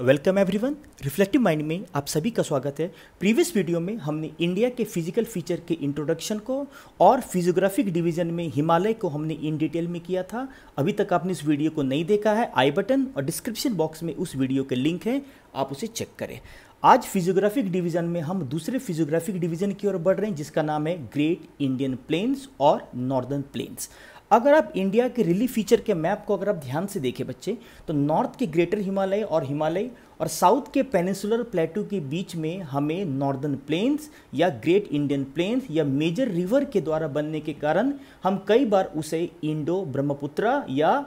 Welcome everyone reflective mind में आप सभी का स्वागत है प्रीवियस वीडियो में हमने इंडिया के फिजिकल फीचर के इंट्रोडक्शन को और फिजियोग्राफिक डिवीजन में हिमालय को हमने इन डिटेल में किया था अभी तक आपने इस वीडियो को नहीं देखा है आई बटन और डिस्क्रिप्शन बॉक्स में उस वीडियो के लिंक है आप उसे चेक करें आज फिजियोग्राफिक डिवीजन में हम दूसरे फिजियोग्राफिक डिवीजन की ओर बढ़ रहे हैं जिसका नाम है ग्रेट इंडियन प्लेन्स और नॉर्दर्न प्लेन्स अगर आप इंडिया के रिलीफ फीचर के मैप को अगर आप ध्यान से देखें बच्चे तो नॉर्थ के ग्रेटर हिमालय और हिमालय और साउथ के पेनिसुलर प्लेटू के बीच में हमें नॉर्दर्न प्लेन्स या ग्रेट इंडियन प्लेन्स या मेजर रिवर के द्वारा बनने के कारण हम कई बार उसे इंडो ब्रह्मपुत्रा या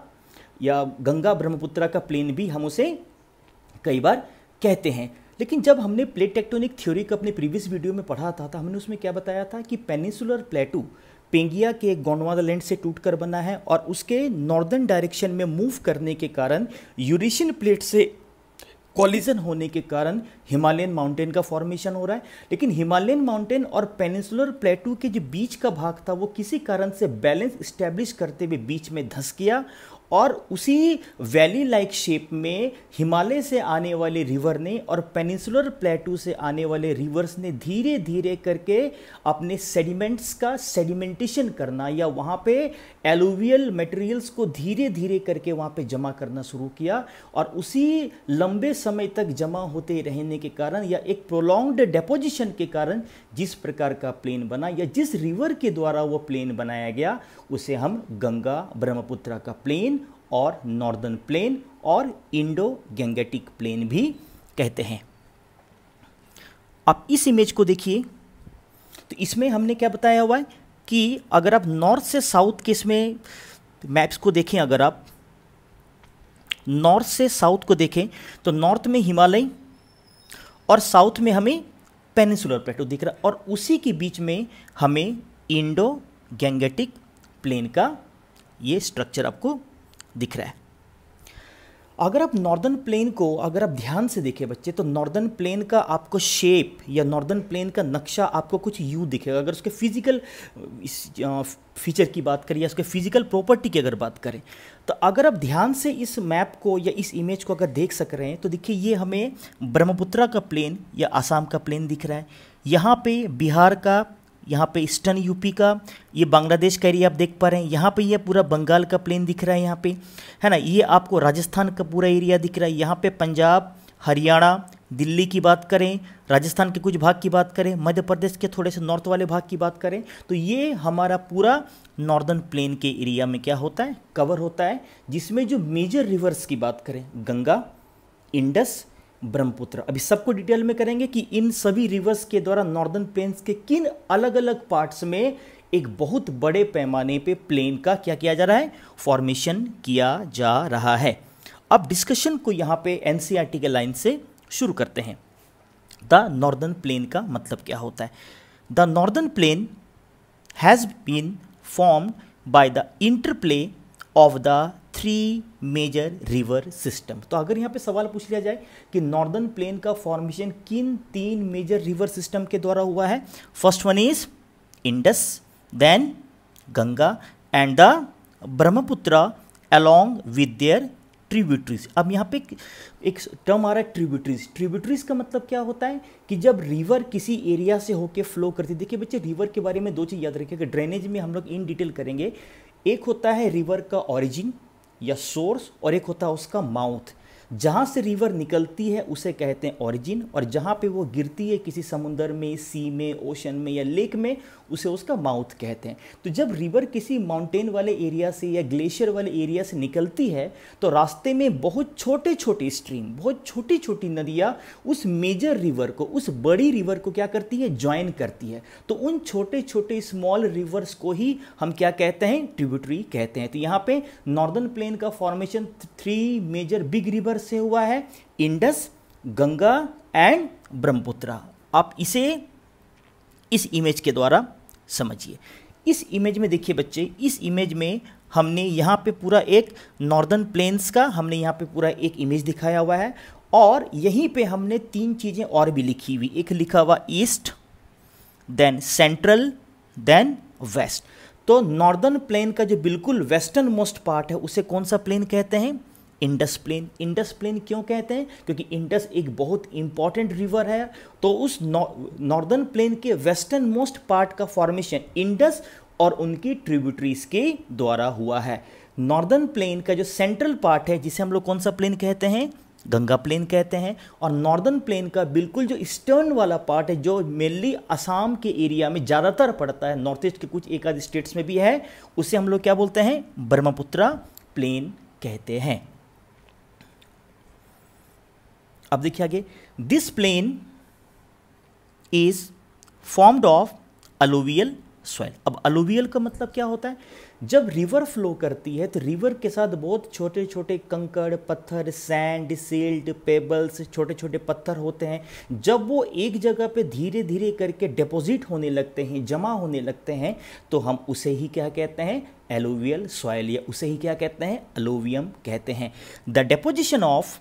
या गंगा ब्रह्मपुत्रा का प्लेन भी हम उसे कई बार कहते हैं लेकिन जब हमने प्लेट टेक्टोनिक थ्योरी का अपने प्रीवियस वीडियो में पढ़ा था तो हमने उसमें क्या बताया था कि पेनिसुलर प्लेटू पेंगिया के लैंड से टूटकर बना है और उसके नॉर्दर्न डायरेक्शन में मूव करने के कारण यूरेशियन प्लेट से कॉलिजन होने के कारण हिमालयन माउंटेन का फॉर्मेशन हो रहा है लेकिन हिमालयन माउंटेन और पेनिसुलर प्लेटू के जो बीच का भाग था वो किसी कारण से बैलेंस स्टैब्लिश करते हुए बीच में धंस गया और उसी वैली लाइक शेप में हिमालय से आने वाले रिवर ने और पेनिसुलर प्लेटू से आने वाले रिवर्स ने धीरे धीरे करके अपने सेडिमेंट्स का सेडिमेंटेशन करना या वहाँ पे एलुवियल मटेरियल्स को धीरे धीरे करके वहाँ पे जमा करना शुरू किया और उसी लंबे समय तक जमा होते रहने के कारण या एक प्रोलॉन्ग्ड डेपोजिशन के कारण जिस प्रकार का प्लेन बना या जिस रिवर के द्वारा वो प्लेन बनाया गया उसे हम गंगा ब्रह्मपुत्रा का प्लेन और नॉर्दर्न प्लेन और इंडो गैंगेटिक प्लेन भी कहते हैं आप इस इमेज को देखिए तो इसमें हमने क्या बताया हुआ है कि अगर आप नॉर्थ से साउथ के इसमें मैप्स को देखें अगर आप नॉर्थ से साउथ को देखें तो नॉर्थ में हिमालय और साउथ में हमें पेनिसुलर प्लेटो दिख रहा है और उसी के बीच में हमें इंडो गैंगेटिक प्लेन का ये स्ट्रक्चर आपको दिख रहा है अगर आप नॉर्दर्न प्लेन को अगर आप ध्यान से देखें बच्चे तो नॉर्दर्न प्लेन का आपको शेप या नॉर्दर्न प्लेन का नक्शा आपको कुछ यू दिखेगा अगर उसके फिजिकल फीचर की बात करें या उसके फिजिकल प्रॉपर्टी की अगर बात करें तो अगर आप ध्यान से इस मैप को या इस इमेज को अगर देख सक रहे हैं तो देखिए ये हमें ब्रह्मपुत्रा का प्लेन या आसाम का प्लेन दिख रहा है यहाँ पे बिहार का यहाँ पे ईस्टर्न यूपी का ये बांग्लादेश का एरिया आप देख पा रहे हैं यहाँ पे ये पूरा बंगाल का प्लेन दिख रहा है यहाँ पे है ना ये आपको राजस्थान का पूरा एरिया दिख रहा है यहाँ पे पंजाब हरियाणा दिल्ली की बात करें राजस्थान के कुछ भाग की बात करें मध्य प्रदेश के थोड़े से नॉर्थ वाले भाग की बात करें तो ये हमारा पूरा नॉर्दर्न प्लेन के एरिया में क्या होता है कवर होता है जिसमें जो मेजर रिवर्स की बात करें गंगा इंडस ब्रह्मपुत्र अभी सबको डिटेल में करेंगे कि इन सभी रिवर्स के द्वारा नॉर्दर्न प्लेन्स के किन अलग अलग पार्ट्स में एक बहुत बड़े पैमाने पे प्लेन का क्या किया जा रहा है फॉर्मेशन किया जा रहा है अब डिस्कशन को यहाँ पे एन e के लाइन से शुरू करते हैं द नॉर्दर्न प्लेन का मतलब क्या होता है the northern plain has been form by the interplay of the three major river system तो अगर यहाँ पे सवाल पूछ लिया जाए कि नॉर्दर्न प्लेन का फॉर्मेशन किन तीन मेजर रिवर सिस्टम के द्वारा हुआ है first one is Indus then Ganga and the Brahmaputra along with their tributaries अब यहाँ पे एक टर्म आ रहा है ट्रिब्यूटरीज ट्रिब्यूटरीज का मतलब क्या होता है कि जब रिवर किसी एरिया से होके फ्लो करती है देखिए बच्चे रिवर के बारे में दो चीज़ याद रखिएगा ड्रेनेज में हम लोग इन डिटेल करेंगे एक होता है रिवर का ऑरिजिन या सोर्स और एक होता है उसका माउथ जहाँ से रिवर निकलती है उसे कहते हैं ओरिजिन और जहाँ पे वो गिरती है किसी समुंदर में सी में ओशन में या लेक में उसे उसका माउथ कहते हैं तो जब रिवर किसी माउंटेन वाले एरिया से या ग्लेशियर वाले एरिया से निकलती है तो रास्ते में बहुत छोटे छोटे स्ट्रीम बहुत छोटी छोटी नदियाँ उस मेजर रिवर को उस बड़ी रिवर को क्या करती है ज्वाइन करती है तो उन छोटे छोटे स्मॉल रिवर्स को ही हम क्या कहते हैं ट्रिब्यूटरी कहते हैं तो यहाँ पर नॉर्दर्न प्लेन का formation three major big river सागर से हुआ है इंडस गंगा एंड ब्रह्मपुत्र आप इसे इस इमेज के द्वारा समझिए इस इमेज में देखिए बच्चे इस इमेज में हमने यहाँ पे पूरा एक नॉर्दर्न प्लेन्स का हमने यहाँ पे पूरा एक इमेज दिखाया हुआ है और यहीं पे हमने तीन चीज़ें और भी लिखी हुई एक लिखा हुआ east then central then west तो नॉर्दर्न प्लेन का जो बिल्कुल वेस्टर्न मोस्ट पार्ट है उसे कौन सा प्लेन कहते हैं इंडस प्लेन इंडस प्लेन क्यों कहते हैं क्योंकि इंडस एक बहुत इंपॉर्टेंट रिवर है तो उस नॉर्दर्न प्लेन के वेस्टर्न मोस्ट पार्ट का फॉर्मेशन इंडस और उनकी ट्रिब्यूटरीज के द्वारा हुआ है नॉर्दर्न प्लेन का जो सेंट्रल पार्ट है जिसे हम लोग कौन सा प्लेन कहते हैं गंगा प्लेन कहते हैं और नॉर्दर्न प्लेन का बिल्कुल जो ईस्टर्न वाला पार्ट है जो मेनली असम के एरिया में ज़्यादातर पड़ता है नॉर्थ ईस्ट के कुछ एक आध स्टेट्स में भी है उसे हम लोग क्या बोलते हैं ब्रह्मपुत्रा प्लेन कहते हैं अब देखिए आगे this plain is formed of alluvial soil अब अलोवियल का मतलब क्या होता है जब रिवर फ्लो करती है तो रिवर के साथ बहुत छोटे छोटे कंकड़ पत्थर सैंड सील्ड पेबल्स छोटे छोटे पत्थर होते हैं जब वो एक जगह पे धीरे धीरे करके डिपॉजिट होने लगते हैं जमा होने लगते हैं तो हम उसे ही क्या कहते हैं एलोवियल सॉइल या उसे ही क्या कहते हैं अलोवियम कहते हैं the deposition of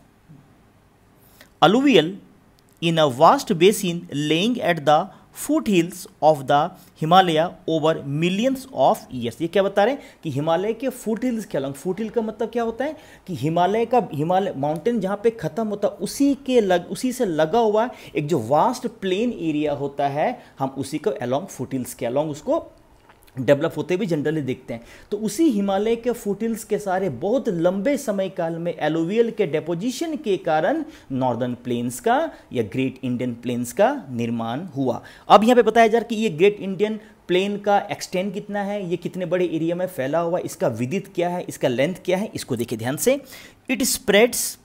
alluvial in a vast basin laying at the hills of the Himalaya over millions of years ये क्या बता रहे हैं कि हिमालय के फूट हिल्स के लग फूट हिल का मतलब क्या होता है कि हिमालय का हिमालय माउंटेन जहाँ पे ख़त्म होता है उसी के लग उसी से लगा हुआ एक जो वास्ट प्लेन एरिया होता है हम उसी को अलॉन्ग फूट हिल्स के अलोंग उसको डेवलप होते भी जनरली देखते हैं तो उसी हिमालय के फुटिल्स के सारे बहुत लंबे समय काल में एलोवियल के डेपोजिशन के कारण नॉर्दर्न प्लेन्स का या ग्रेट इंडियन प्लेन्स का निर्माण हुआ अब यहाँ पे बताया जा रहा कि ये ग्रेट इंडियन प्लेन का एक्सटेंड कितना है ये कितने बड़े एरिया में फैला हुआ इसका विदित क्या है इसका लेंथ क्या है इसको देखिए ध्यान से it spreads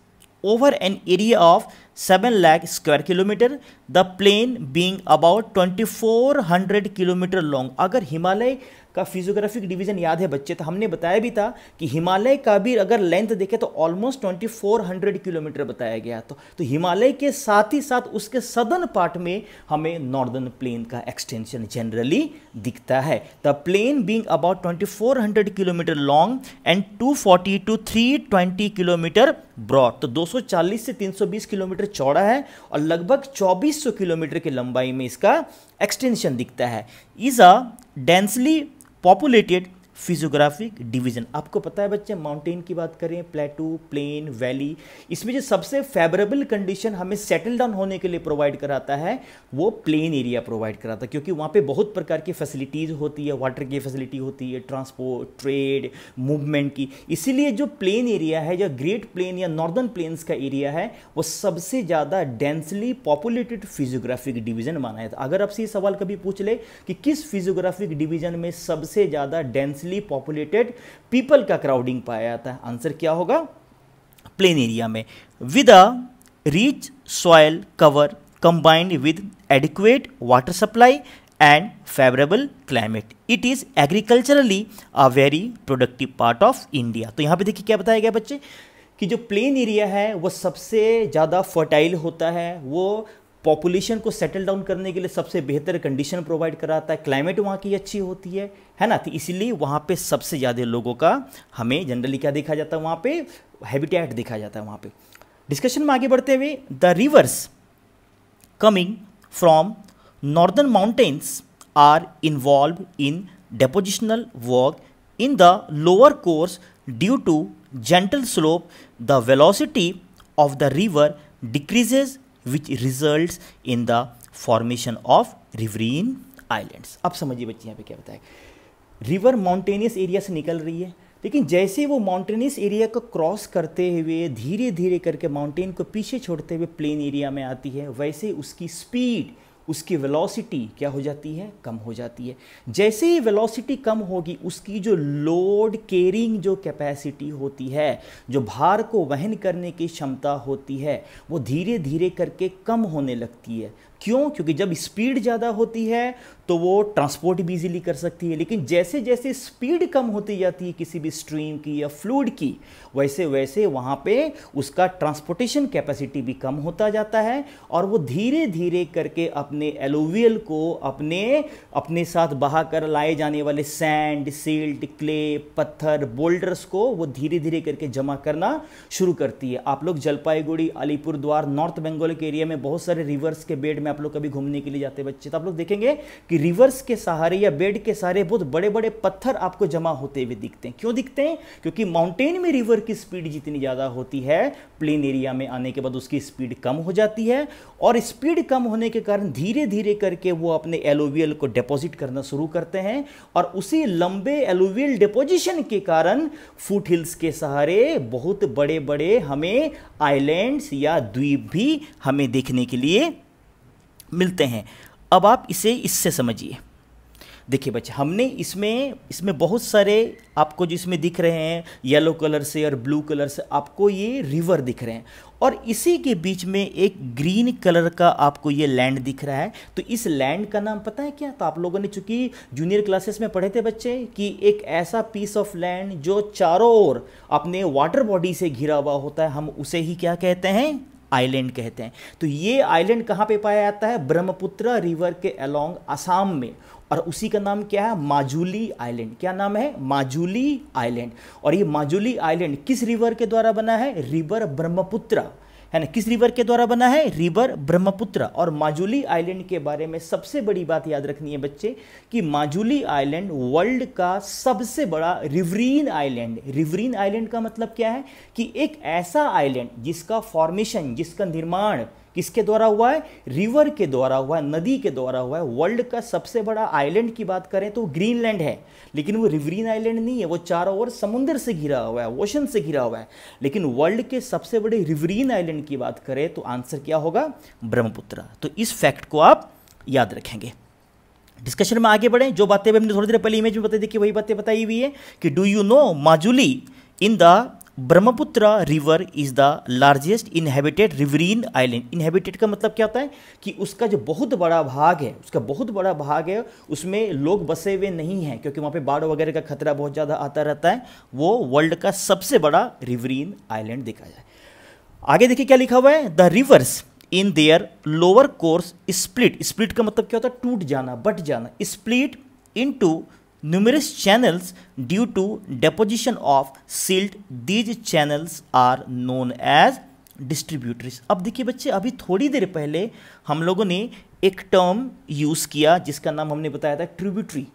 over an area of seven lakh square kilometre the plain being about twenty four hundred kilometre long अगर हिमालय का फिजियोग्राफिक डिवीजन याद है बच्चे तो हमने बताया भी था कि हिमालय का भी अगर लेंथ देखें तो almost twenty four hundred kilometre बताया गया तो तो हिमालय के साथ ही साथ उसके सदर्न पार्ट में हमें नॉर्दर्न प्लेन का एक्सटेंशन जनरली दिखता है the plain being about twenty four hundred kilometre long and two forty to three twenty kilometre broad तो 240 से 320 किलोमीटर चौड़ा है और लगभग 2400 किलोमीटर की लंबाई में इसका एक्सटेंशन दिखता है is a densely populated physiographic division आपको पता है बच्चे माउंटेन की बात करें प्लेटू प्लेन वैली इसमें जो सबसे फेवरेबल कंडीशन हमें सेटल डाउन होने के लिए प्रोवाइड कराता है वो प्लेन एरिया प्रोवाइड कराता है क्योंकि वहाँ पे बहुत प्रकार की फैसिलिटीज़ होती है वाटर की फैसिलिटी होती है ट्रांसपोर्ट ट्रेड मूवमेंट की इसीलिए जो प्लेन एरिया है या ग्रेट प्लेन या नॉर्दर्न प्लेन्स का एरिया है वो सबसे ज़्यादा डेंसली पॉपुलेटेड फिजियोग्राफिक डिवीज़न माना है अगर आपसे ये सवाल कभी पूछ ले कि किस फिजियोग्राफिक डिवीज़न में सबसे ज़्यादा डेंसली डेंसली पॉपुलेटेड पीपल का क्राउडिंग पाया जाता है आंसर क्या होगा प्लेन एरिया में with a rich soil cover combined with adequate water supply and favourable climate it is agriculturally a very productive part of India तो यहां पे देखिए क्या बताया गया बच्चे कि जो प्लेन एरिया है वो सबसे ज़्यादा फर्टाइल होता है वो पॉपुलेशन को सेटल डाउन करने के लिए सबसे बेहतर कंडीशन प्रोवाइड कराता है क्लाइमेट वहाँ की अच्छी होती है है ना तो इसीलिए वहाँ पे सबसे ज़्यादा लोगों का हमें जनरली क्या देखा जाता है वहाँ पे हैबिटेट देखा जाता है वहाँ पे डिस्कशन में आगे बढ़ते हुए the rivers coming from northern mountains are involve in depositional work in the lower course due to gentle slope the velocity of the river decreases which result in the formation of riverine island अब समझिए बच्चे यहाँ पे क्या बताए river mountainous area से निकल रही है लेकिन जैसे वो माउंटेनियस एरिया को क्रॉस करते हुए धीरे धीरे करके माउंटेन को पीछे छोड़ते हुए प्लेन एरिया में आती है वैसे उसकी स्पीड उसकी वेलोसिटी क्या हो जाती है कम हो जाती है जैसे ही वेलोसिटी कम होगी उसकी जो लोड केरिंग जो कैपेसिटी होती है जो भार को वहन करने की क्षमता होती है वो धीरे धीरे करके कम होने लगती है क्यों क्योंकि जब स्पीड ज़्यादा होती है तो वो ट्रांसपोर्ट भी इजीली कर सकती है लेकिन जैसे जैसे स्पीड कम होती जाती है किसी भी स्ट्रीम की या फ्लूड की वैसे वैसे वहाँ पे उसका ट्रांसपोर्टेशन कैपेसिटी भी कम होता जाता है और वो धीरे धीरे करके अपने एलोवियल को अपने अपने साथ बहा कर लाए जाने वाले सैंड सील्ड क्ले पत्थर बोल्डर्स को वो धीरे धीरे करके जमा करना शुरू करती है आप लोग जलपाईगुड़ी अलीपुरद्वार नॉर्थ बंगाल के एरिया में बहुत सारे रिवर्स के बेड में में आप लोग कभी घूमने के लिए जाते बच्चे तो आप लोग देखेंगे कि रिवर्स के सहारे या बेड के सहारे बहुत बड़े बड़े पत्थर आपको जमा होते हुए दिखते हैं क्यों दिखते हैं क्योंकि माउंटेन में रिवर की स्पीड जितनी ज़्यादा होती है प्लेन एरिया में आने के बाद उसकी स्पीड कम हो जाती है और स्पीड कम होने के कारण धीरे धीरे करके वो अपने एलोवियल को डिपोजिट करना शुरू करते हैं और उसी लंबे एलोवियल डिपोजिशन के कारण फुट हिल्स के सहारे बहुत बड़े बड़े हमें आइलैंड्स या द्वीप भी हमें देखने के लिए मिलते हैं अब आप इसे इससे समझिए देखिए बच्चे हमने इसमें इसमें बहुत सारे आपको जिसमें दिख रहे हैं येलो कलर से और ब्लू कलर से आपको ये रिवर दिख रहे हैं और इसी के बीच में एक ग्रीन कलर का आपको ये लैंड दिख रहा है तो इस लैंड का नाम पता है क्या तो आप लोगों ने चूंकि जूनियर क्लासेस में पढ़े थे बच्चे कि एक ऐसा पीस ऑफ लैंड जो चारों ओर अपने वाटर बॉडी से घिरा हुआ होता है हम उसे ही क्या कहते हैं आइलैंड कहते हैं तो ये आइलैंड कहाँ पे पाया जाता है ब्रह्मपुत्र रिवर के अलोंग असम में और उसी का नाम क्या है माजुली आइलैंड क्या नाम है माजुली आइलैंड और ये माजुली आइलैंड किस रिवर के द्वारा बना है रिवर ब्रह्मपुत्र है ना किस रिवर के द्वारा बना है रिवर ब्रह्मपुत्र और माजुली आइलैंड के बारे में सबसे बड़ी बात याद रखनी है बच्चे कि माजुली आइलैंड वर्ल्ड का सबसे बड़ा रिवरीन आइलैंड रिवरीन आइलैंड का मतलब क्या है कि एक ऐसा आइलैंड जिसका फॉर्मेशन जिसका निर्माण किसके द्वारा हुआ है रिवर के द्वारा हुआ है नदी के द्वारा हुआ है वर्ल्ड का सबसे बड़ा आइलैंड की बात करें तो ग्रीनलैंड है लेकिन वो रिवरीन आइलैंड नहीं है वो चारों ओर समुद्र से घिरा हुआ है ओशन से घिरा हुआ है लेकिन वर्ल्ड के सबसे बड़े रिवरीन आइलैंड की बात करें तो आंसर क्या होगा ब्रह्मपुत्र तो इस फैक्ट को आप याद रखेंगे डिस्कशन में आगे बढ़ें जो बातें हमने थोड़ी देर पहले इमेज में बताई कि वही बातें बताई हुई है कि do you know Majuli in the Brahmaputra river is the largest inhabited riverine island inhabited का मतलब क्या होता है कि उसका जो बहुत बड़ा भाग है उसका बहुत बड़ा भाग है उसमें लोग बसे हुए नहीं हैं क्योंकि वहाँ पे बाढ़ वगैरह का खतरा बहुत ज़्यादा आता रहता है वो वर्ल्ड का सबसे बड़ा रिवरीन आइलैंड देखा जाए आगे देखिए क्या लिखा हुआ है the rivers in their lower course split split का मतलब क्या होता है टूट जाना बट जाना split into numerous channels due to deposition of silt these channels are known as distributors अब देखिए बच्चे अभी थोड़ी देर पहले हम लोगों ने एक टर्म यूज़ किया जिसका नाम हमने बताया था ट्रिब्यूटरी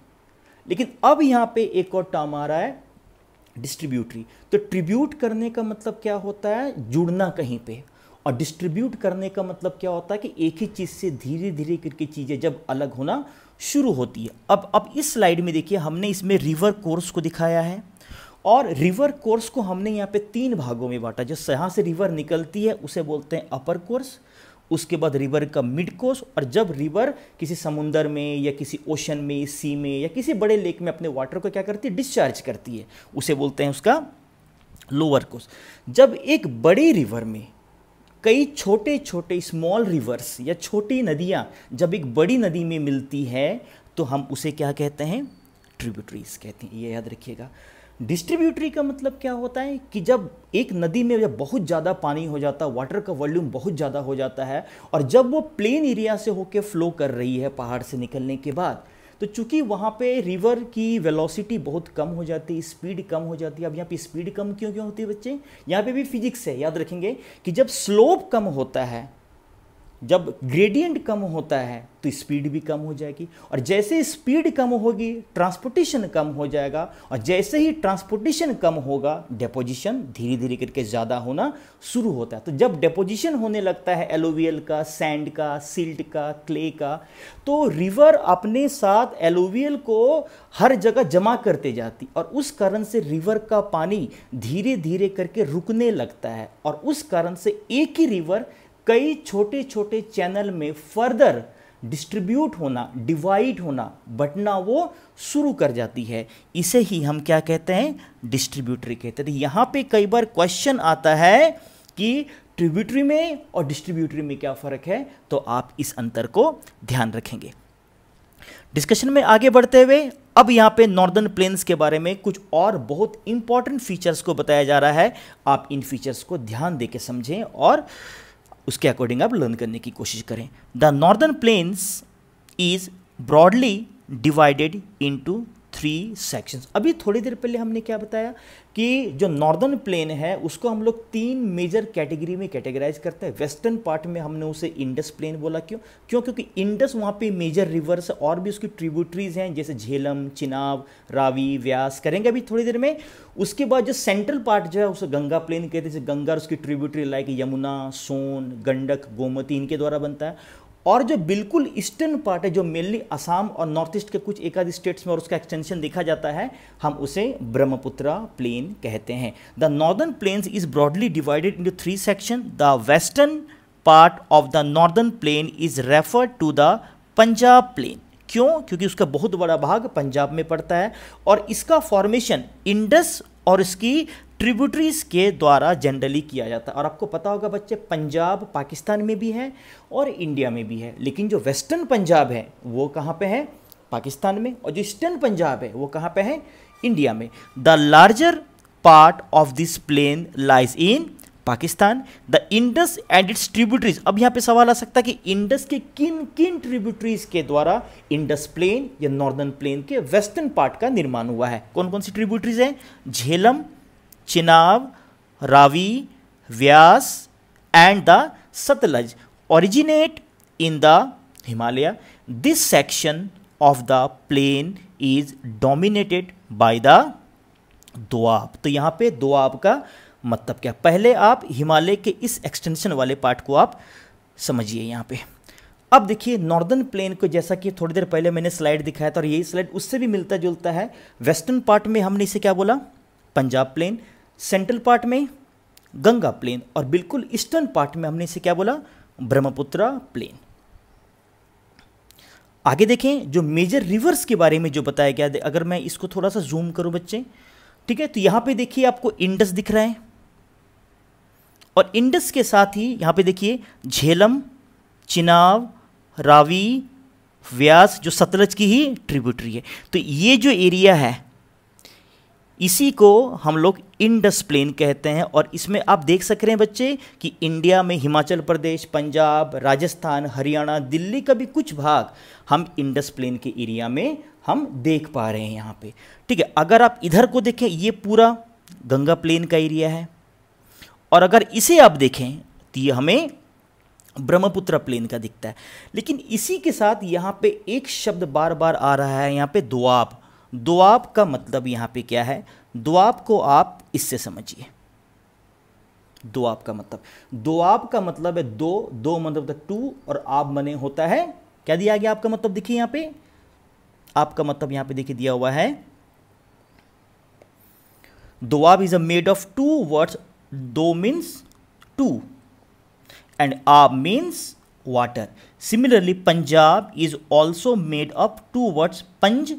लेकिन अब यहाँ पे एक और टर्म आ रहा है डिस्ट्रीब्यूटरी तो ट्रिब्यूट करने का मतलब क्या होता है जुड़ना कहीं पे और डिस्ट्रीब्यूट करने का मतलब क्या होता है कि एक ही चीज़ से धीरे धीरे करके चीज़ें जब अलग होना शुरू होती है अब अब इस स्लाइड में देखिए हमने इसमें रिवर कोर्स को दिखाया है और रिवर कोर्स को हमने यहाँ पे तीन भागों में बांटा जिस यहाँ से रिवर निकलती है उसे बोलते हैं अपर कोर्स उसके बाद रिवर का मिड कोर्स और जब रिवर किसी समुंदर में या किसी ओशन में सी में या किसी बड़े लेक में अपने वाटर को क्या करती है डिस्चार्ज करती है उसे बोलते हैं उसका लोअर कोर्स जब एक बड़े रिवर में कई छोटे छोटे स्मॉल रिवर्स या छोटी नदियाँ जब एक बड़ी नदी में मिलती है तो हम उसे क्या कहते हैं ट्रिब्यूटरीज कहते हैं ये याद रखिएगा डिस्ट्रीब्यूटरी का मतलब क्या होता है कि जब एक नदी में जब बहुत ज़्यादा पानी हो जाता है वाटर का वॉल्यूम बहुत ज़्यादा हो जाता है और जब वो प्लेन एरिया से होके फ्लो कर रही है पहाड़ से निकलने के बाद तो चूंकि वहाँ पे रिवर की वेलोसिटी बहुत कम हो जाती है स्पीड कम हो जाती है अब यहाँ पे स्पीड कम क्यों क्यों होती है बच्चे यहाँ पे भी फिजिक्स है याद रखेंगे कि जब स्लोप कम होता है जब ग्रेडियंट कम होता है तो स्पीड भी कम हो जाएगी और जैसे स्पीड कम होगी ट्रांसपोर्टेशन कम हो जाएगा और जैसे ही ट्रांसपोर्टेशन कम होगा डेपोजिशन धीरे धीरे करके ज़्यादा होना शुरू होता है तो जब डेपोजिशन होने लगता है एलोवियल का सैंड का सिल्ट का क्ले का तो रिवर अपने साथ एलोवियल को हर जगह जमा करते जाती और उस कारण से रिवर का पानी धीरे धीरे करके रुकने लगता है और उस कारण से एक ही रिवर कई छोटे छोटे चैनल में फर्दर डिस्ट्रीब्यूट होना डिवाइड होना बटना वो शुरू कर जाती है इसे ही हम क्या कहते हैं डिस्ट्रीब्यूटरी कहते हैं तो यहाँ पे कई बार क्वेश्चन आता है कि ट्रिब्यूटरी में और डिस्ट्रीब्यूटरी में क्या फ़र्क है तो आप इस अंतर को ध्यान रखेंगे डिस्कशन में आगे बढ़ते हुए अब यहाँ पे नॉर्दर्न प्लेन्स के बारे में कुछ और बहुत इंपॉर्टेंट फीचर्स को बताया जा रहा है आप इन फीचर्स को ध्यान दे के समझें और उसके अकॉर्डिंग आप लर्न करने की कोशिश करें the northern plains is broadly divided into three sections अभी थोड़ी देर पहले हमने क्या बताया कि जो नॉर्दर्न प्लेन है उसको हम लोग तीन मेजर कैटेगरी में कैटेगराइज करते हैं वेस्टर्न पार्ट में हमने उसे इंडस प्लेन बोला क्यों क्यों क्योंकि इंडस वहाँ पे मेजर रिवर्स और भी उसकी ट्रिब्यूटरीज हैं जैसे झेलम चिनाब रावी व्यास करेंगे अभी थोड़ी देर में उसके बाद जो सेंट्रल पार्ट जो है उसे गंगा प्लेन कहते हैं जैसे गंगा उसकी ट्रिब्यूटरी लाइक यमुना सोन गंडक गोमती इनके द्वारा बनता है और जो बिल्कुल ईस्टर्न पार्ट है जो मेनली असम और नॉर्थ ईस्ट के कुछ एक आध स्टेट्स में और उसका एक्सटेंशन देखा जाता है हम उसे ब्रह्मपुत्र प्लेन कहते हैं the northern plains is broadly divided into three section the western part of the northern plain is referred to the Punjab plain क्यों क्योंकि उसका बहुत बड़ा भाग पंजाब में पड़ता है और इसका फॉर्मेशन इंडस और इसकी ट्रिब्यूटरीज के द्वारा जनरली किया जाता है और आपको पता होगा बच्चे पंजाब पाकिस्तान में भी है और इंडिया में भी है लेकिन जो वेस्टर्न पंजाब है वो कहाँ पे है पाकिस्तान में और जो ईस्टर्न पंजाब है वो कहाँ पे है इंडिया में the larger part of this plain lies in Pakistan the Indus and its tributaries अब यहाँ पे सवाल आ सकता है कि इंडस के किन किन ट्रिब्यूटरीज के द्वारा इंडस प्लेन या नॉर्दर्न प्लेन के वेस्टर्न पार्ट का निर्माण हुआ है कौन कौन सी ट्रिब्यूटरीज हैं Jhelum Chenab Ravi Beas and the Sutlej originate in the Himalaya this section of the plain is dominated by the doab तो यहाँ पे दोआब का मतलब क्या पहले आप हिमालय के इस एक्सटेंशन वाले पार्ट को आप समझिए यहाँ पे अब देखिए नॉर्दर्न प्लेन को जैसा कि थोड़ी देर पहले मैंने स्लाइड दिखाया था और यही स्लाइड उससे भी मिलता जुलता है वेस्टर्न पार्ट में हमने इसे क्या बोला पंजाब प्लेन सेंट्रल पार्ट में गंगा प्लेन और बिल्कुल ईस्टर्न पार्ट में हमने इसे क्या बोला ब्रह्मपुत्रा प्लेन आगे देखें जो मेजर रिवर्स के बारे में जो बताया गया अगर मैं इसको थोड़ा सा जूम करूं बच्चे ठीक है तो यहां पे देखिए आपको इंडस दिख रहा है और इंडस के साथ ही यहाँ पे देखिए झेलम चिनाव रावी व्यास जो सतलज की ही ट्रिब्यूटरी है तो ये जो एरिया है इसी को हम लोग इंडस प्लेन कहते हैं और इसमें आप देख सक रहे हैं बच्चे कि इंडिया में हिमाचल प्रदेश पंजाब राजस्थान हरियाणा दिल्ली का भी कुछ भाग हम इंडस प्लेन के एरिया में हम देख पा रहे हैं यहाँ पे ठीक है अगर आप इधर को देखें ये पूरा गंगा प्लेन का एरिया है और अगर इसे आप देखें तो ये हमें ब्रह्मपुत्र प्लेन का दिखता है लेकिन इसी के साथ यहाँ पे एक शब्द बार बार आ रहा है यहाँ पे दुआब दुआब का मतलब यहाँ पे क्या है दुआब को आप इससे समझिए दुआब का मतलब दुआब का मतलब है दो दो मतलब टू और आप मने होता है क्या दिया गया आपका मतलब देखिए यहाँ पे आपका मतलब यहाँ पे देखिए दिया हुआ है doab is a made of two words दो means two and ab means water similarly punjab is also made up two words panj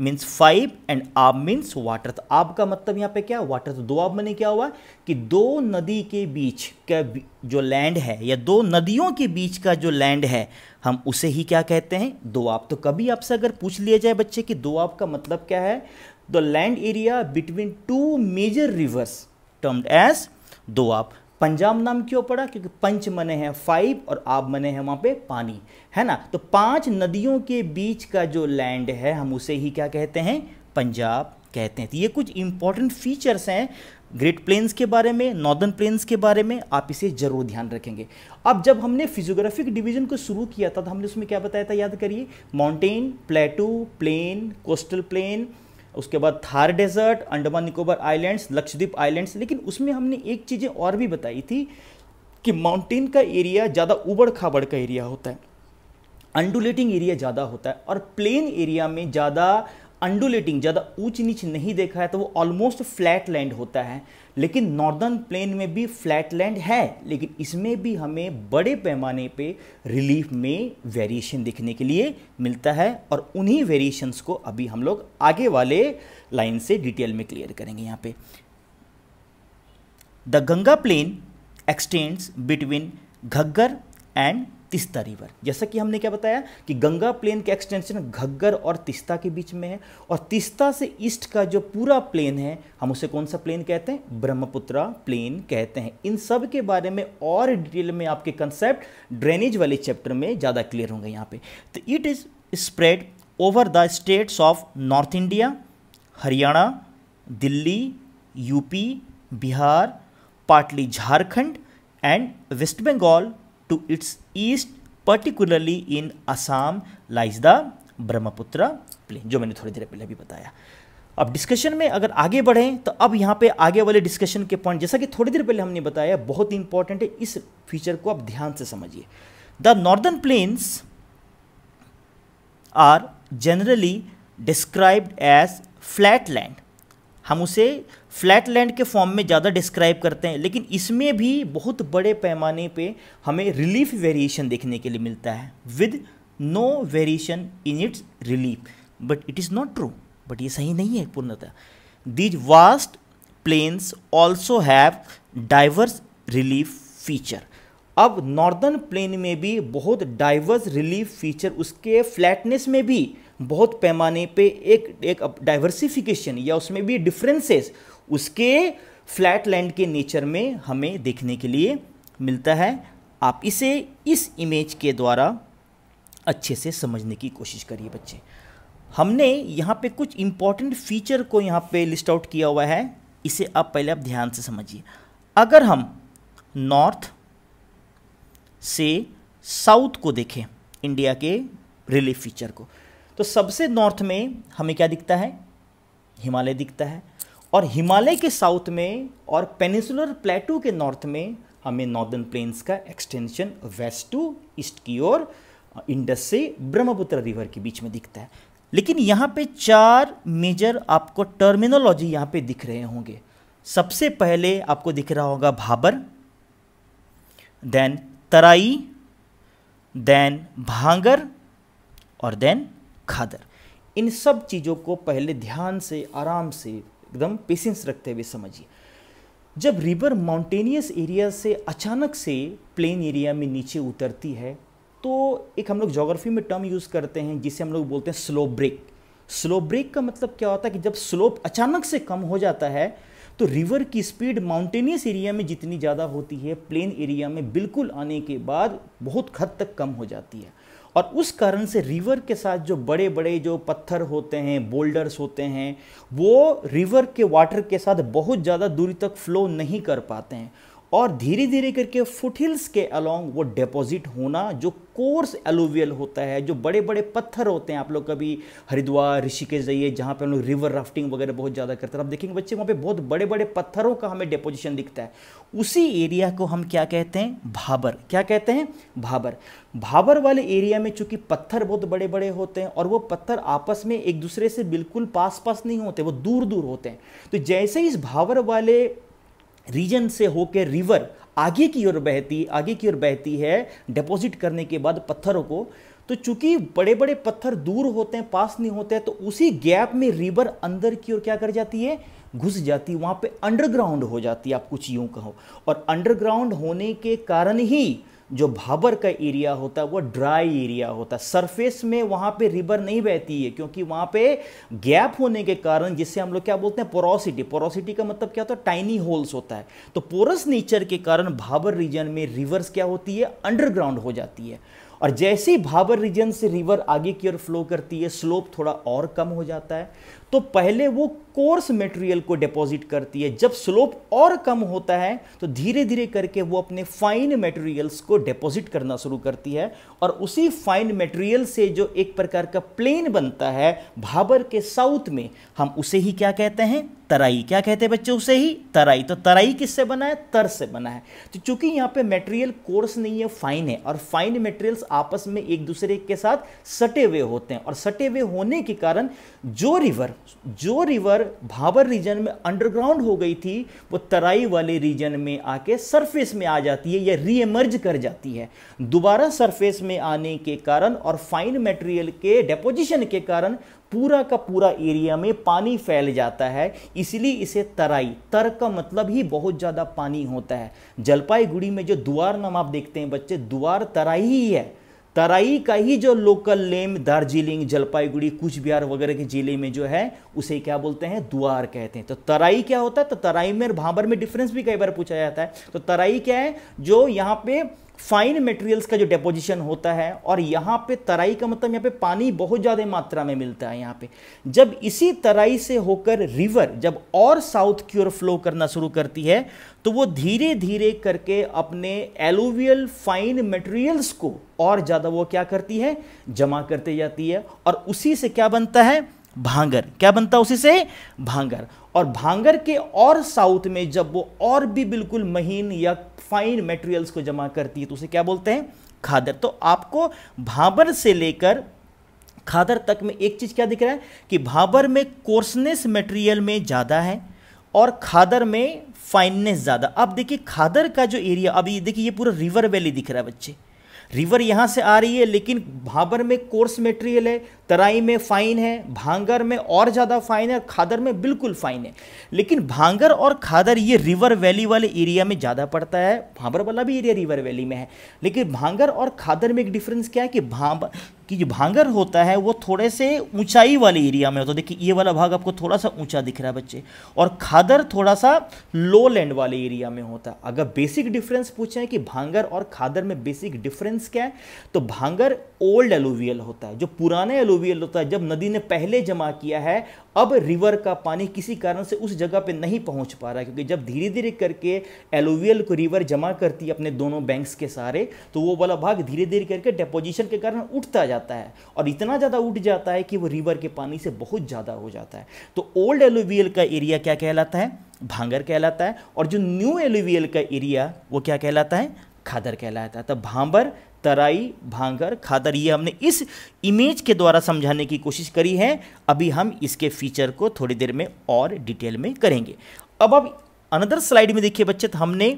means five and आब मीन्स वाटर तो आब का मतलब यहाँ पे क्या वाटर तो दो आब मैंने क्या हुआ कि दो नदी के बीच का जो लैंड है या दो नदियों के बीच का जो लैंड है हम उसे ही क्या कहते हैं दो आब तो कभी आपसे अगर पूछ लिया जाए बच्चे कि दो आब का मतलब क्या है the land area between two major rivers termed as दो आप पंजाब नाम क्यों पड़ा क्योंकि पंच मने हैं फाइव और आप मने हैं वहां पे पानी है ना तो पांच नदियों के बीच का जो लैंड है हम उसे ही क्या कहते हैं पंजाब कहते हैं तो ये कुछ इंपॉर्टेंट फीचर्स हैं ग्रेट प्लेन्स के बारे में नॉर्दर्न प्लेन्स के बारे में आप इसे जरूर ध्यान रखेंगे अब जब हमने फिजियोग्राफिक डिवीजन को शुरू किया था तो हमने उसमें क्या बताया था याद करिए mountain plateau plain coastal plain उसके बाद Thar desert Andaman Nicobar islands Lakshadweep islands लेकिन उसमें हमने एक चीज़ें और भी बताई थी कि माउंटेन का एरिया ज़्यादा उबड़ खाबड़ का एरिया होता है अंडुलेटिंग एरिया ज़्यादा होता है और प्लेन एरिया में ज़्यादा अंडुलेटिंग ज़्यादा ऊंच नीच नहीं देखा है तो वो ऑलमोस्ट फ्लैट लैंड होता है लेकिन नॉर्दर्न प्लेन में भी फ्लैट लैंड है लेकिन इसमें भी हमें बड़े पैमाने पे रिलीफ में वेरिएशन देखने के लिए मिलता है और उन्हीं वेरिएशंस को अभी हम लोग आगे वाले लाइन से डिटेल में क्लियर करेंगे यहाँ पे the Ganga plain extends between Ghaggar and Teesta river जैसा कि हमने क्या बताया कि गंगा प्लेन का एक्सटेंशन घग्गर और तिस्ता के बीच में है और तिस्ता से ईस्ट का जो पूरा प्लेन है हम उसे कौन सा प्लेन कहते हैं ब्रह्मपुत्रा प्लेन कहते हैं इन सब के बारे में और डिटेल में आपके कंसेप्ट ड्रेनेज वाले चैप्टर में ज़्यादा क्लियर होंगे यहाँ पे तो it is spread over the states of north India Haryana Delhi UP Bihar partly Jharkhand and West Bengal to its east, particularly in Assam, lies the Brahmaputra plain जो मैंने थोड़ी देर पहले भी बताया अब डिस्कशन में अगर आगे बढ़ें तो अब यहाँ पे आगे वाले डिस्कशन के पॉइंट जैसा कि थोड़ी देर पहले हमने बताया बहुत ही इंपॉर्टेंट है इस फीचर को आप ध्यान से समझिए the northern plains are generally described as flat land हम उसे फ्लैट लैंड के फॉर्म में ज़्यादा डिस्क्राइब करते हैं लेकिन इसमें भी बहुत बड़े पैमाने पे हमें रिलीफ वेरिएशन देखने के लिए मिलता है with no variation in its relief but it is not true but ये सही नहीं है पूर्णतः these vast plains also have diverse relief feature अब नॉर्दर्न प्लेन में भी बहुत डाइवर्स रिलीफ फीचर उसके फ्लैटनेस में भी बहुत पैमाने पे एक एक डाइवर्सिफिकेशन या उसमें भी डिफरेंसेस उसके फ्लैट लैंड के नेचर में हमें देखने के लिए मिलता है आप इसे इस इमेज के द्वारा अच्छे से समझने की कोशिश करिए बच्चे हमने यहाँ पे कुछ इम्पॉर्टेंट फीचर को यहाँ पे लिस्ट आउट किया हुआ है इसे आप पहले आप ध्यान से समझिए अगर हम नॉर्थ से साउथ को देखें इंडिया के रिलीफ फीचर को तो सबसे नॉर्थ में हमें क्या दिखता है हिमालय दिखता है और हिमालय के साउथ में और पेनिसुलर प्लेटू के नॉर्थ में हमें नॉर्दर्न प्लेन्स का एक्सटेंशन वेस्ट टू ईस्ट की ओर इंडस से ब्रह्मपुत्र रिवर के बीच में दिखता है लेकिन यहाँ पे चार मेजर आपको टर्मिनोलॉजी यहाँ पे दिख रहे होंगे सबसे पहले आपको दिख रहा होगा भाबर देन तराई देन भांगर और देन खादर इन सब चीज़ों को पहले ध्यान से आराम से एकदम पेशेंस रखते हुए समझिए जब रिवर माउंटेनियस एरिया से अचानक से प्लेन एरिया में नीचे उतरती है तो एक हम लोग जोग्राफी में टर्म यूज़ करते हैं जिसे हम लोग बोलते हैं स्लो ब्रेक स्लो ब्रेक का मतलब क्या होता है कि जब स्लोप अचानक से कम हो जाता है तो रिवर की स्पीड माउंटेनियस एरिया में जितनी ज़्यादा होती है प्लेन एरिया में बिल्कुल आने के बाद बहुत हद तक कम हो जाती है और उस कारण से रिवर के साथ जो बड़े बड़े जो पत्थर होते हैं बोल्डर्स होते हैं वो रिवर के वाटर के साथ बहुत ज़्यादा दूरी तक फ्लो नहीं कर पाते हैं और धीरे धीरे करके फुटहिल्स के अलोंग वो डिपॉजिट होना जो कोर्स एलोवियल होता है जो बड़े बड़े पत्थर होते हैं आप लोग कभी हरिद्वार ऋषिकेश जाइए जहाँ पे हम लोग रिवर राफ्टिंग वगैरह बहुत ज़्यादा करते हैं आप देखेंगे बच्चे वहाँ पे बहुत बड़े बड़े पत्थरों का हमें डिपोजिशन दिखता है उसी एरिया को हम क्या कहते हैं भाबर क्या कहते हैं भाबर भाबर वाले एरिया में चूंकि पत्थर बहुत बड़े बड़े होते हैं और वो पत्थर आपस में एक दूसरे से बिल्कुल पास पास नहीं होते वो दूर दूर होते हैं तो जैसे इस भाबर वाले रीजन से होकर रिवर आगे की ओर बहती आगे की ओर बहती है डिपॉजिट करने के बाद पत्थरों को तो चूंकि बड़े बड़े पत्थर दूर होते हैं पास नहीं होते हैं तो उसी गैप में रिवर अंदर की ओर क्या कर जाती है घुस जाती है पे अंडरग्राउंड हो जाती है आप कुछ यूं कहो और अंडरग्राउंड होने के कारण ही जो भाबर का एरिया होता है वो ड्राई एरिया होता है सरफेस में वहाँ पे रिवर नहीं बहती है क्योंकि वहाँ पे गैप होने के कारण जिससे हम लोग क्या बोलते हैं पोरोसिटी पोरोसिटी का मतलब क्या होता है टाइनी होल्स होता है तो पोरस नेचर के कारण भाबर रीजन में रिवर्स क्या होती है अंडरग्राउंड हो जाती है और जैसे ही भाबर रीजन से रिवर आगे की ओर फ्लो करती है स्लोप थोड़ा और कम हो जाता है तो पहले वो कोर्स मटेरियल को डिपॉजिट करती है जब स्लोप और कम होता है तो धीरे धीरे करके वो अपने फाइन मटेरियल्स को डिपॉजिट करना शुरू करती है और उसी फाइन मटेरियल से जो एक प्रकार का प्लेन बनता है भाबर के साउथ में हम उसे ही क्या कहते हैं तराई क्या कहते हैं बच्चे उसे ही तराई तो तराई किससे बना है तर से बना है तो चूंकि यहाँ पे मेटेरियल कोर्स नहीं है फाइन है और फाइन मेटेरियल्स आपस में एक दूसरे के साथ सटे हुए होते हैं और सटे हुए होने के कारण जो रिवर जो रिवर भाबर रीजन में अंडरग्राउंड हो गई थी वो तराई वाले रीजन में आके सरफेस में आ जाती है या रीएमर्ज कर जाती है दोबारा सरफेस में आने के कारण और फाइन मटेरियल के डेपोजिशन के कारण पूरा का पूरा एरिया में पानी फैल जाता है इसलिए इसे तराई तर का मतलब ही बहुत ज़्यादा पानी होता है जलपाईगुड़ी में जो द्वार नाम आप देखते हैं बच्चे द्वार तराई ही है तराई का ही जो लोकल नेम दार्जिलिंग जलपाईगुड़ी कुछ बिहार वगैरह के जिले में जो है उसे क्या बोलते हैं द्वार कहते हैं तो तराई क्या होता है तो तराई में और भाबर में डिफरेंस भी कई बार पूछा जाता है तो तराई क्या है जो यहाँ पे फाइन मटेरियल्स का जो डेपोजिशन होता है और यहाँ पे तराई का मतलब यहाँ पे पानी बहुत ज़्यादा मात्रा में मिलता है यहाँ पे जब इसी तराई से होकर रिवर जब और साउथ की ओर फ्लो करना शुरू करती है तो वो धीरे धीरे करके अपने एलोवियल फाइन मटेरियल्स को और ज़्यादा वो क्या करती है जमा करते जाती है और उसी से क्या बनता है भांगर क्या बनता है उसी से भांगर और भांगर के और साउथ में जब वो और भी बिल्कुल महीन या फाइन मटेरियल्स को जमा करती है तो उसे क्या बोलते हैं खादर तो आपको भाबर से लेकर खादर तक में एक चीज़ क्या दिख रहा है कि भाबर में कोर्सनेस मटेरियल में ज़्यादा है और खादर में फाइननेस ज़्यादा अब देखिए खादर का जो एरिया अभी देखिए ये पूरा रिवर वैली दिख रहा है बच्चे रिवर यहाँ से आ रही है लेकिन भाबर में कोर्स मटेरियल है तराई में फ़ाइन है भांगर में और ज़्यादा फ़ाइन है खादर में बिल्कुल फ़ाइन है लेकिन भांगर और खादर ये रिवर वैली वाले एरिया में ज़्यादा पड़ता है भाबर वाला भी एरिया रिवर वैली में है लेकिन भांगर और खादर में एक डिफरेंस क्या है कि भाबर कि जो भांगर होता है वो थोड़े से ऊंचाई वाले एरिया में होता है देखिए ये वाला भाग आपको थोड़ा सा ऊंचा दिख रहा है बच्चे और खादर थोड़ा सा लो लैंड वाले एरिया में होता है अगर बेसिक डिफरेंस पूछें कि भांगर और खादर में बेसिक डिफरेंस क्या है तो भांगर ओल्ड एलोवियल होता है जो पुराने एलोवियल होता है जब नदी ने पहले जमा किया है अब रिवर का पानी किसी कारण से उस जगह पे नहीं पहुंच पा रहा है क्योंकि जब धीरे धीरे करके एलोवियल को रिवर जमा करती है अपने दोनों बैंक्स के सारे तो वो वाला भाग धीरे धीरे करके डेपोजिशन के कारण उठता जाता जाता है और इतना ज़्यादा उठ जाता है कि वो रिवर के पानी से बहुत ज़्यादा हो जाता है तो ओल्ड एलोवियल का एरिया क्या कहलाता है भांगर कहलाता है और जो न्यू एलोवियल का एरिया वो क्या कहलाता है खादर कहलाता है तो भांबर तराई भांगर खादर ये हमने इस इमेज के द्वारा समझाने की कोशिश करी है अभी हम इसके फीचर को थोड़ी देर में और डिटेल में करेंगे अब अब अनदर स्लाइड में देखिए बच्चे तो हमने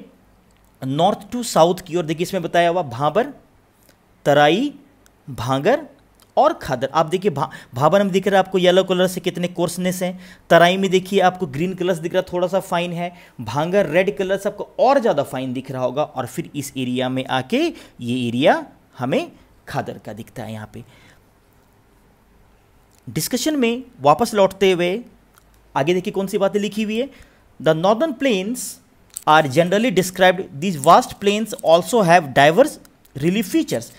नॉर्थ टू साउथ की ओर देखिए इसमें बताया हुआ भांबर तराई भांगर और खादर आप देखिए भा, भाबर में दिख रहा है आपको येलो कलर से कितने कोर्सनेस हैं तराई में देखिए आपको ग्रीन कलर से दिख रहा थोड़ा सा फाइन है भांगर रेड कलर से आपको और ज़्यादा फाइन दिख रहा होगा और फिर इस एरिया में आके ये एरिया हमें खादर का दिखता है यहाँ पे डिस्कशन में वापस लौटते हुए आगे देखिए कौन सी बातें लिखी हुई है the northern plains are generally described these vast plains also have diverse relief features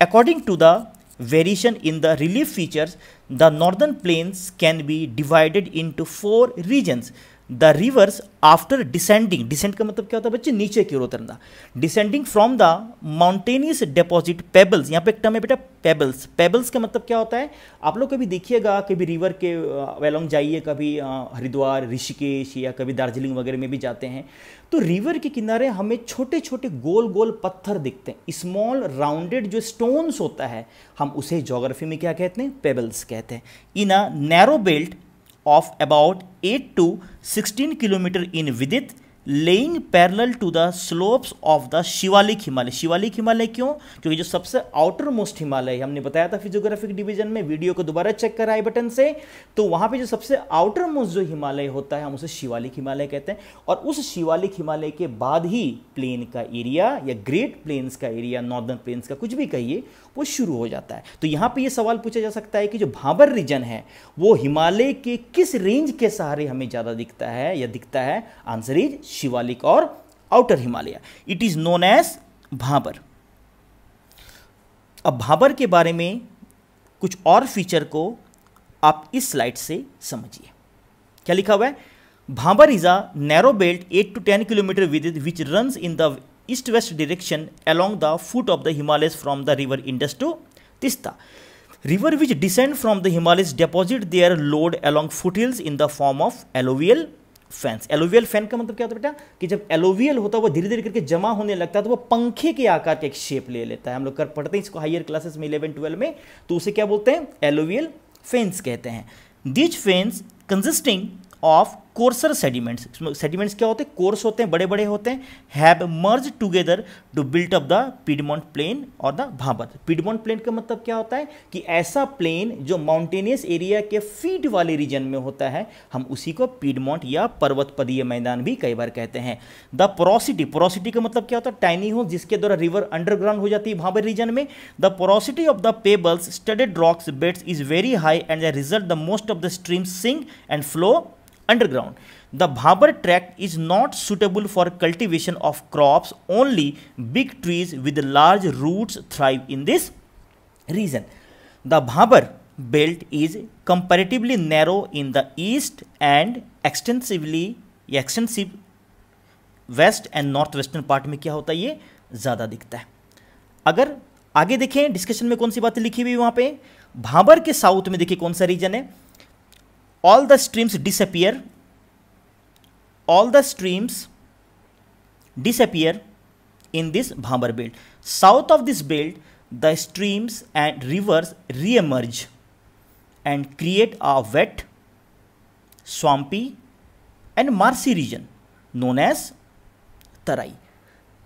According to the variation in the relief features, the northern plains can be divided into four regions the rivers after descending descend का मतलब क्या होता है बच्चे नीचे की ओर उतरना descending from the mountainous deposit pebbles यहाँ पे एक टर्म है बेटा पेबल्स पेबल्स का मतलब क्या होता है आप लोग कभी देखिएगा कभी रिवर के अलोंग uh, जाइए कभी uh, हरिद्वार ऋषिकेश या कभी दार्जिलिंग वगैरह में भी जाते हैं तो रिवर के किनारे हमें छोटे छोटे गोल गोल पत्थर दिखते हैं स्मॉल राउंडेड जो स्टोन्स होता है हम उसे जोग्राफी में क्या कहते हैं पेबल्स कहते हैं in a narrow belt of about 8 to 16 kilometre in width lying parallel to the slopes of the Shivalik Himalaya Shivalik Himalaya क्यों क्योंकि जो सबसे आउटर मोस्ट हिमालय हमने बताया था फिजियोग्राफिक डिवीजन में वीडियो को दोबारा चेक आई बटन से तो वहां पे जो सबसे आउटर मोस्ट जो हिमालय होता है हम उसे शिवालिक हिमालय कहते हैं और उस शिवालिक हिमालय के बाद ही प्लेन का एरिया या ग्रेट प्लेन्स का एरिया नॉर्दर्न प्लेन्स का कुछ भी कहिए वो शुरू हो जाता है तो यहाँ पे ये सवाल पूछा जा सकता है कि जो भाबर रीजन है वो हिमालय के किस रेंज के सहारे हमें ज़्यादा दिखता है या दिखता है आंसर इज शिवालिक और outer Himalaya it is known as Bhabar अब भाबर के बारे में कुछ और फीचर को आप इस स्लाइड से समझिए क्या लिखा हुआ है Bhabar is a narrow belt 8 to 10 kilometre with which runs in the east west direction along the foot of the Himalayas from the river Indus to Teesta river which descend from the Himalayas deposit their load along foothills in the form of alluvial fans alluvial fan का मतलब क्या होता है बेटा कि जब alluvial होता है वो धीरे धीरे करके जमा होने लगता है तो वो पंखे के आकार के एक शेप ले लेता है हम लोग कर पढ़ते हैं इसको हाइयर क्लासेस में इलेवन ट्वेल्व में तो उसे क्या बोलते हैं एलोवियल फैंस कहते हैं these fans consisting of coarser sediments sediments क्या होते हैं कोर्स होते हैं बड़े बड़े होते हैं have merge together to built up the piedmont plain और द भाबर पीडमोंट प्लेन का मतलब क्या होता है कि ऐसा प्लेन जो माउंटेनियस एरिया के फीट वाले रीजन में होता है हम उसी को पीडमोंट या पर्वतपदीय मैदान भी कई बार कहते हैं द पोरोसिटी पोरोसिटी का मतलब क्या होता है टाइनी हो जिसके द्वारा रिवर अंडरग्राउंड हो जाती है भाबर रीजन में the porosity of the pebbles studded rocks beds is very high and the result the most of the stream sink and flow underground. The Bhabar tract is not suitable for cultivation of crops, only big trees with large roots thrive in this region. The Bhabar belt is comparatively narrow in the east and extensively extensive west and north western part में क्या होता है ये ज़्यादा दिखता है अगर आगे देखें डिस्कशन में कौन सी बातें लिखी हुई वहाँ पे भाबर के साउथ में देखिए कौन सा रीजन है all the streams disappear all the streams disappear in this Bhambar belt. South of this belt, the streams and rivers re-emerge and create a wet, swampy and marshy region known as Tarai.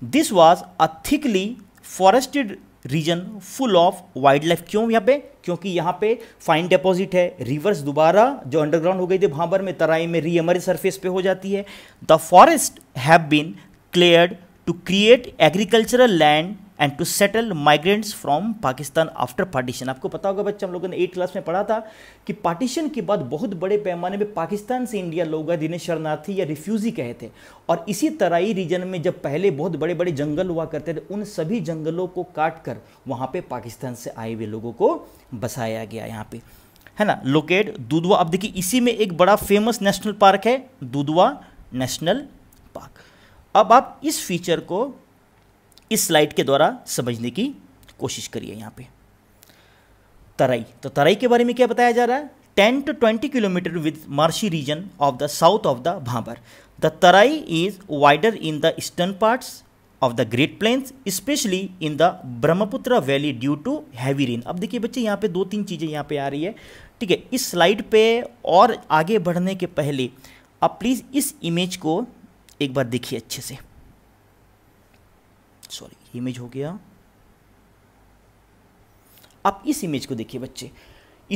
This was a thickly forested region full of wild life क्यों यहाँ पे क्योंकि यहाँ पे fine deposit है reverse दोबारा जो underground हो गई थी भाबर में तराई में रीएमरी सरफेस पे हो जाती है the forest have been clear to create agricultural land and to settle migrants from Pakistan after partition आपको पता होगा बच्चे हम लोगों ने एट क्लास में पढ़ा था कि पार्टीशन के बाद बहुत बड़े पैमाने में पाकिस्तान से इंडिया लोग हैं जिन्हें शरणार्थी या रिफ्यूजी कहे थे और इसी तराई रीजन में जब पहले बहुत बड़े बड़े जंगल हुआ करते थे उन सभी जंगलों को काट कर वहाँ पर पाकिस्तान से आए हुए लोगों को बसाया गया यहाँ पर है ना लोकेट दुधवा अब देखिए इसी में एक बड़ा फेमस नेशनल पार्क है दुधवा नेशनल पार्क अब आप इस फीचर को इस स्लाइड के द्वारा समझने की कोशिश करिए यहाँ पे तराई तो तराई के बारे में क्या बताया जा रहा है ten to twenty kilometre with marshy region of the south of the Bhabar the Terai is wider in the eastern parts of the great plains specially in the Brahmaputra valley due to heavy rain अब देखिए बच्चे यहाँ पे दो तीन चीज़ें यहाँ पे आ रही है ठीक है इस स्लाइड पे और आगे बढ़ने के पहले आप प्लीज़ इस इमेज को एक बार देखिए अच्छे से सॉरी इमेज हो गया अब इस इमेज को देखिए बच्चे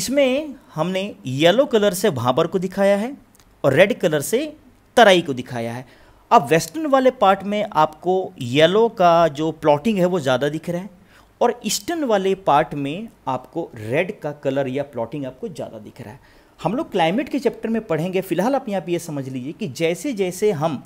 इसमें हमने येलो कलर से भाबर को दिखाया है और रेड कलर से तराई को दिखाया है अब वेस्टर्न वाले पार्ट में आपको येलो का जो प्लॉटिंग है वो ज़्यादा दिख रहा है और ईस्टर्न वाले पार्ट में आपको रेड का कलर या प्लॉटिंग आपको ज़्यादा दिख रहा है हम लोग क्लाइमेट के चैप्टर में पढ़ेंगे फिलहाल आप यहाँ पर यह समझ लीजिए कि जैसे जैसे हम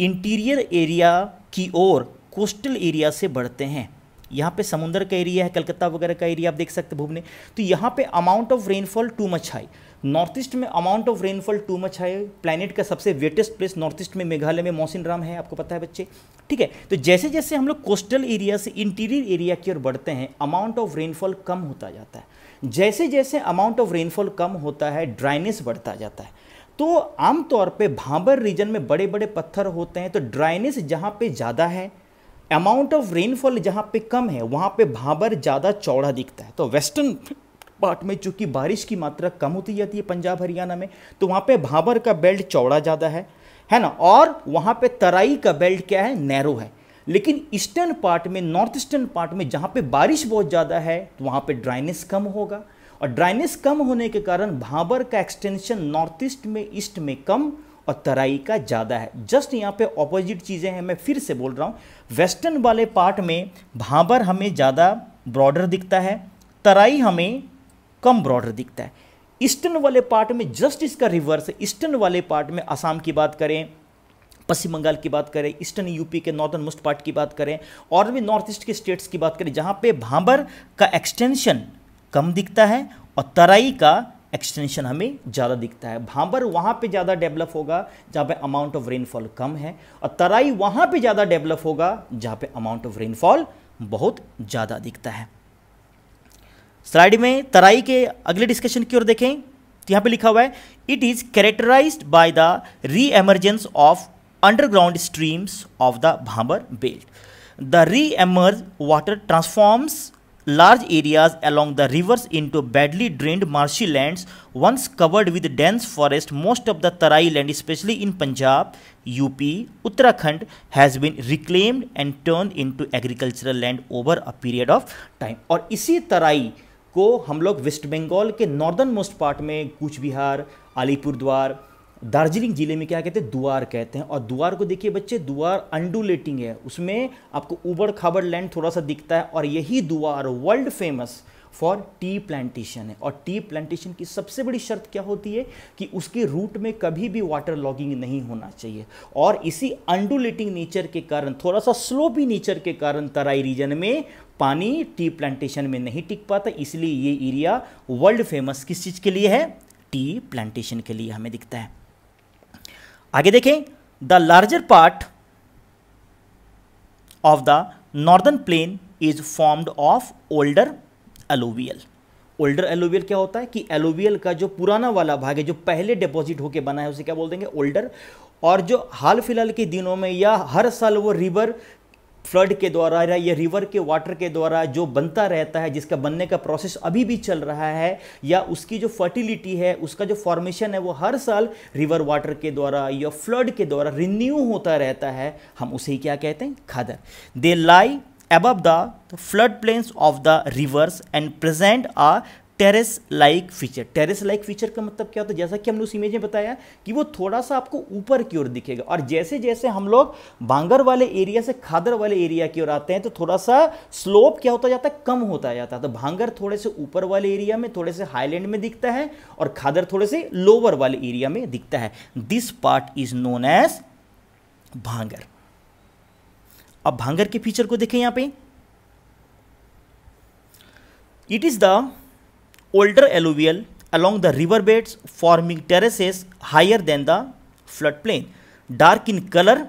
इंटीरियर एरिया की ओर कोस्टल एरिया से बढ़ते हैं यहाँ पे समुंदर का एरिया है कलकत्ता वगैरह का एरिया आप देख सकते भुवने तो यहाँ पे amount of rainfall too much high north east में amount of rainfall too much high planet का सबसे वेटेस्ट प्लेस नॉर्थ ईस्ट में मेघालय में मौसिन राम है आपको पता है बच्चे ठीक है तो जैसे जैसे हम लोग कोस्टल एरिया से इंटीरियर एरिया की ओर बढ़ते हैं अमाउंट ऑफ रेनफॉल कम होता जाता है जैसे जैसे अमाउंट ऑफ रेनफॉल कम होता है ड्राइनेस बढ़ता जाता है तो आमतौर पे भांबर रीजन में बड़े बड़े पत्थर होते हैं तो ड्राइनेस जहाँ पे ज़्यादा है अमाउंट ऑफ रेनफॉल जहाँ पे कम है वहाँ पे भाबर ज़्यादा चौड़ा दिखता है तो वेस्टर्न पार्ट में चूंकि बारिश की मात्रा कम होती जाती है पंजाब हरियाणा में तो वहाँ पे भाबर का बेल्ट चौड़ा ज़्यादा है है ना और वहाँ पे तराई का बेल्ट क्या है नैरो है लेकिन ईस्टर्न पार्ट में नॉर्थ ईस्टर्न पार्ट में जहाँ पे बारिश बहुत ज़्यादा है तो वहाँ पे ड्राइनेस कम होगा और ड्राइनेस कम होने के कारण भाबर का एक्सटेंशन नॉर्थ ईस्ट में ईस्ट में कम और तराई का ज़्यादा है जस्ट यहाँ पे ऑपोजिट चीज़ें हैं मैं फिर से बोल रहा हूँ वेस्टर्न वाले पार्ट में भाबर हमें ज़्यादा ब्रॉडर दिखता है तराई हमें कम ब्रॉडर दिखता है ईस्टर्न वाले पार्ट में जस्ट इसका रिवर्स ईस्टर्न वाले पार्ट में आसाम की बात करें पश्चिम बंगाल की बात करें ईस्टर्न यूपी के नॉर्थन मोस्ट पार्ट की बात करें और भी नॉर्थ ईस्ट के स्टेट्स की बात करें जहाँ पे भांबर का एक्सटेंशन कम दिखता है और तराई का एक्सटेंशन हमें ज़्यादा दिखता है भांबर वहाँ पे ज़्यादा डेवलप होगा जहाँ पे अमाउंट ऑफ रेनफॉल कम है और तराई वहाँ पे ज़्यादा डेवलप होगा जहाँ पे अमाउंट ऑफ रेनफॉल बहुत ज़्यादा दिखता है स्लाइड में तराई के अगले डिस्कशन की ओर देखें तो यहाँ पर लिखा हुआ है it is characterise by the reemergence of underground streams of the Bhabar belt the reemerge water transforms large areas along the rivers into badly drained marshy lands once covered with dense forest most of the tarai land especially in punjab up uttarakhand has been reclaimed and turned into agricultural land over a period of time और इसी तराई को हम लोग waste Bengal के northern most part में कूच बिहार अलीपुरद्वार दार्जिलिंग जिले में क्या कहते हैं दुआर कहते हैं और दुआर को देखिए बच्चे दुआर अंडुलेटिंग है उसमें आपको उबड़ खाबड़ लैंड थोड़ा सा दिखता है और यही Duar world famous for tea plantation है और टी प्लांटेशन की सबसे बड़ी शर्त क्या होती है कि उसके रूट में कभी भी वाटर लॉगिंग नहीं होना चाहिए और इसी अंडुलेटिंग नेचर के कारण थोड़ा सा स्लोपी नेचर के कारण तराई रीजन में पानी टी प्लांटेशन में नहीं टिक पाता इसलिए ये एरिया वर्ल्ड फेमस किस चीज़ के लिए है टी प्लांटेशन के लिए हमें दिखता है आगे देखें the larger part of the northern plain is formed of older alluvial older alluvial क्या होता है कि एलोवियल का जो पुराना वाला भाग है जो पहले डिपॉजिट होकर बना है उसे क्या बोल देंगे ओल्डर और जो हाल फिलहाल के दिनों में या हर साल वो रिवर फ्लड के द्वारा या रिवर के वाटर के द्वारा जो बनता रहता है जिसका बनने का प्रोसेस अभी भी चल रहा है या उसकी जो फर्टिलिटी है उसका जो फॉर्मेशन है वो हर साल रिवर वाटर के द्वारा या फ्लड के द्वारा रिन्यू होता रहता है हम उसे ही क्या कहते हैं खादर they lie above the flood plains of the rivers and present a terrace like feature terrace like feature का मतलब क्या होता है जैसा कि हमने उस इमेज में बताया कि वो थोड़ा सा आपको ऊपर की ओर दिखेगा और जैसे जैसे हम लोग बांगर वाले एरिया से खादर वाले एरिया की ओर आते हैं तो थोड़ा सा स्लोप क्या होता जाता है कम होता जाता है तो भांगर थोड़े से ऊपर वाले एरिया में थोड़े से हाईलैंड में दिखता है और खादर थोड़े से लोअर वाले एरिया में दिखता है this part is known as bhangar अब भांगर के फीचर को देखें यहां पे it is the older alluvial along the river beds forming terraces higher than the floodplain, dark in color,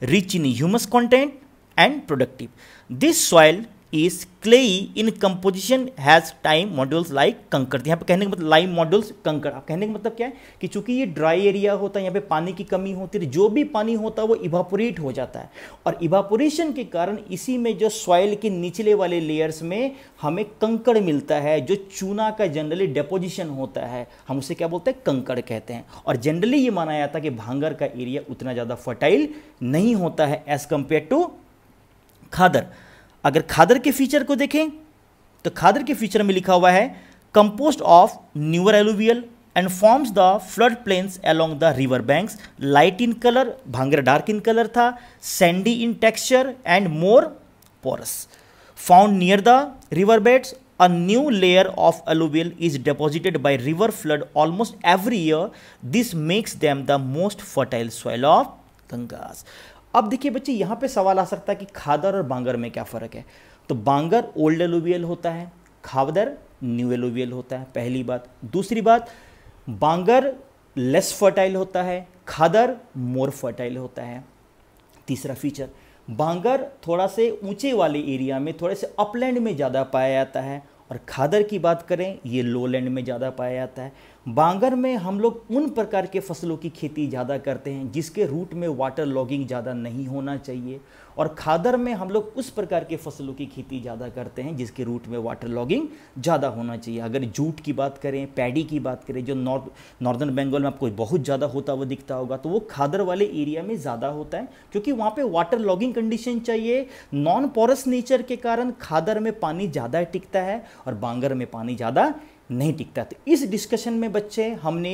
rich in humus content and productive. This soil is clay in composition has lime nodules like kankar यहाँ पे कहने का मतलब lime modules कंकर आप कहने का मतलब क्या है कि चूंकि ये ड्राई एरिया होता है यहाँ पे पानी की कमी होती है तो जो भी पानी होता है वो इवापोरेट हो जाता है और इवापोरेशन के कारण इसी में जो सॉइल के निचले वाले लेयर्स में हमें कंकड़ मिलता है जो चूना का जनरली डेपोजिशन होता है हम उसे क्या बोलते हैं कंकड़ कहते हैं और जनरली ये माना जाता है कि भांगर का एरिया उतना ज़्यादा फर्टाइल नहीं होता है एज कंपेयर टू खादर अगर खादर के फीचर को देखें तो खादर के फीचर में लिखा हुआ है composed of newer alluvial and forms the flood plains along the river banks light in colour bhangar dark in colour था sandy in texture and more porous found near the river beds a new layer of alluvial is deposited by river flood almost every year this makes them the most fertile soil of Ganges अब देखिए बच्चे यहाँ पे सवाल आ सकता है कि खादर और बांगर में क्या फ़र्क है तो बांगर ओल्ड एलोवियल होता है खादर न्यू एलोवियल होता है पहली बात दूसरी बात बांगर लेस फर्टाइल होता है खादर मोर फर्टाइल होता है तीसरा फीचर बांगर थोड़ा से ऊंचे वाले एरिया में थोड़े से अपलैंड में ज़्यादा पाया जाता है और खादर की बात करें ये लो लैंड में ज़्यादा पाया जाता है बांगर में हम लोग उन प्रकार के फसलों की खेती ज़्यादा करते हैं जिसके रूट में वाटर लॉगिंग ज़्यादा नहीं होना चाहिए और खादर में हम लोग उस प्रकार के फसलों की खेती ज़्यादा करते हैं जिसके रूट में वाटर लॉगिंग ज़्यादा होना चाहिए अगर जूट की बात करें पैडी की बात करें जो नॉर्थ नॉर्दर्न बंगाल में आपको बहुत ज़्यादा होता हुआ दिखता होगा तो वो खादर वाले एरिया में ज़्यादा होता है क्योंकि वहाँ पर वाटर लॉगिंग कंडीशन चाहिए नॉन पोरस नेचर के कारण खादर में पानी ज़्यादा टिकता है और बांगर में पानी ज़्यादा नहीं टिकता तो इस डिस्कशन में बच्चे हमने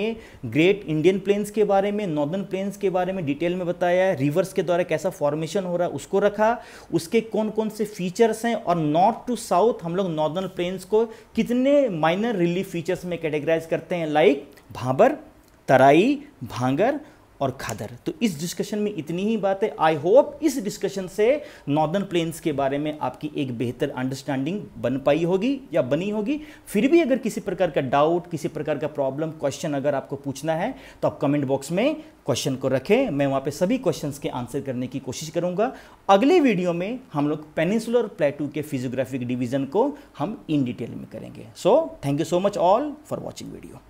ग्रेट इंडियन प्लेन्स के बारे में नॉर्दर्न प्लेन्स के बारे में डिटेल में बताया रिवर्स के द्वारा कैसा फॉर्मेशन हो रहा है उसको रखा उसके कौन कौन से फीचर्स हैं और नॉर्थ टू साउथ हम लोग नॉर्दर्न प्लेन्स को कितने माइनर रिलीफ फीचर्स में कैटेगराइज करते हैं लाइक भाबर तराई भांगर और खादर तो इस डिस्कशन में इतनी ही बात है आई होप इस डिस्कशन से नॉर्दर्न प्लेन्स के बारे में आपकी एक बेहतर अंडरस्टैंडिंग बन पाई होगी या बनी होगी फिर भी अगर किसी प्रकार का डाउट किसी प्रकार का प्रॉब्लम क्वेश्चन अगर आपको पूछना है तो आप कमेंट बॉक्स में क्वेश्चन को रखें मैं वहाँ पे सभी क्वेश्चन के आंसर करने की कोशिश करूँगा अगले वीडियो में हम लोग पेनिसुलर प्लेटू के फिजियोग्राफिक डिवीजन को हम इन डिटेल में करेंगे so thank you so much all for watching video